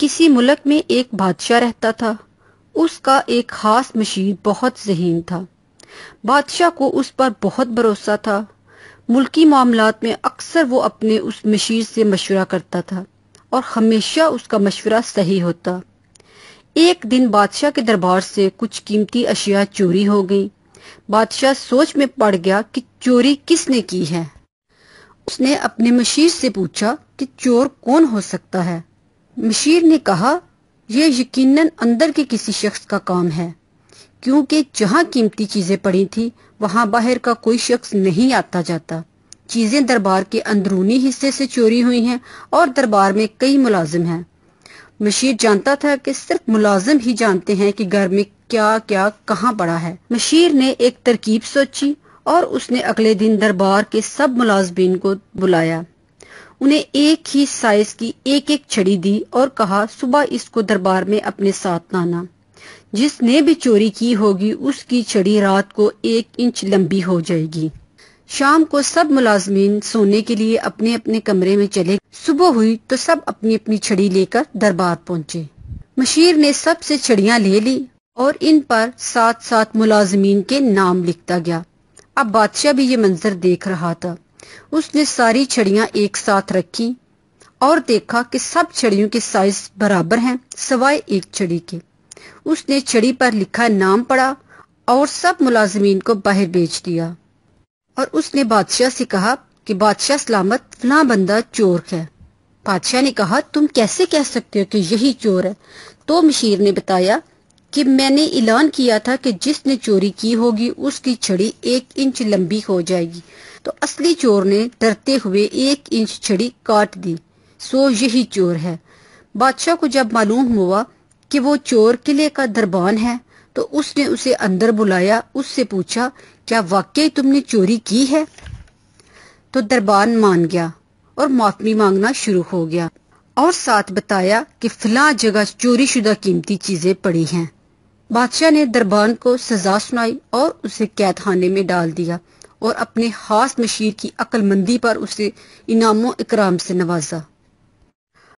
किसी मुल्क में एक बादशाह रहता था उसका एक खास मशीर बहुत जहीन था बादशाह को उस पर बहुत भरोसा था मुल्की मामला में अक्सर वो अपने उस मशीर से मशवरा करता था और हमेशा उसका मशवरा सही होता एक दिन बादशाह के दरबार से कुछ कीमती अशिया चोरी हो गई बादशाह सोच में पड़ गया कि चोरी किसने की है उसने अपने मशीर से पूछा कि चोर कौन हो सकता है मशीर ने कहा यह यकीनन अंदर के किसी शख्स का काम है क्योंकि जहाँ कीमती चीजें पड़ी थी वहाँ बाहर का कोई शख्स नहीं आता जाता चीजें दरबार के अंदरूनी हिस्से से चोरी हुई हैं और दरबार में कई मुलाजिम हैं मशीर जानता था कि सिर्फ मुलाजिम ही जानते हैं कि घर में क्या क्या कहाँ पड़ा है मशीर ने एक तरकीब सोची और उसने अगले दिन दरबार के सब मुलाजमीन को बुलाया उन्हें एक ही साइज की एक एक छड़ी दी और कहा सुबह इसको दरबार में अपने साथ लाना जिसने भी चोरी की होगी उसकी छड़ी रात को एक इंच लंबी हो जाएगी शाम को सब मुलाजमीन सोने के लिए अपने अपने कमरे में चले सुबह हुई तो सब अपनी अपनी छड़ी लेकर दरबार पहुंचे मशीर ने सबसे छड़ियां ले ली और इन पर साथ साथ मुलाजमीन के नाम लिखता गया अब बादशाह भी ये मंजर देख रहा था उसने सारी छड़िया एक साथ रखी और देखा कि सब छड़ियों के साइज बराबर हैं सवाए एक छड़ी के उसने छड़ी पर लिखा नाम पढ़ा और सब मुलाजमीन को बाहर बेच दिया और उसने बादशाह से कहा कि बादशाह सलामत ना बंदा चोर है बादशाह ने कहा तुम कैसे कह सकते हो कि यही चोर है तो मशीर ने बताया कि मैंने ऐलान किया था कि जिसने चोरी की होगी उसकी छड़ी एक इंच लंबी हो जाएगी तो असली चोर ने डरते हुए एक इंच छड़ी काट दी सो यही चोर है बादशाह को जब मालूम हुआ कि वो चोर किले का दरबान है तो उसने उसे अंदर बुलाया उससे पूछा क्या वाकई तुमने चोरी की है तो दरबान मान गया और माफी मांगना शुरू हो गया और साथ बताया कि फिलहाल जगह चोरी शुदा कीमती चीजें पड़ी हैं बादशाह ने दरबान को सजा सुनाई और उसे कैद खाने में डाल दिया और अपने हाथ मशीर की अक्लमंदी पर उसे इनामो इकराम से नवाजा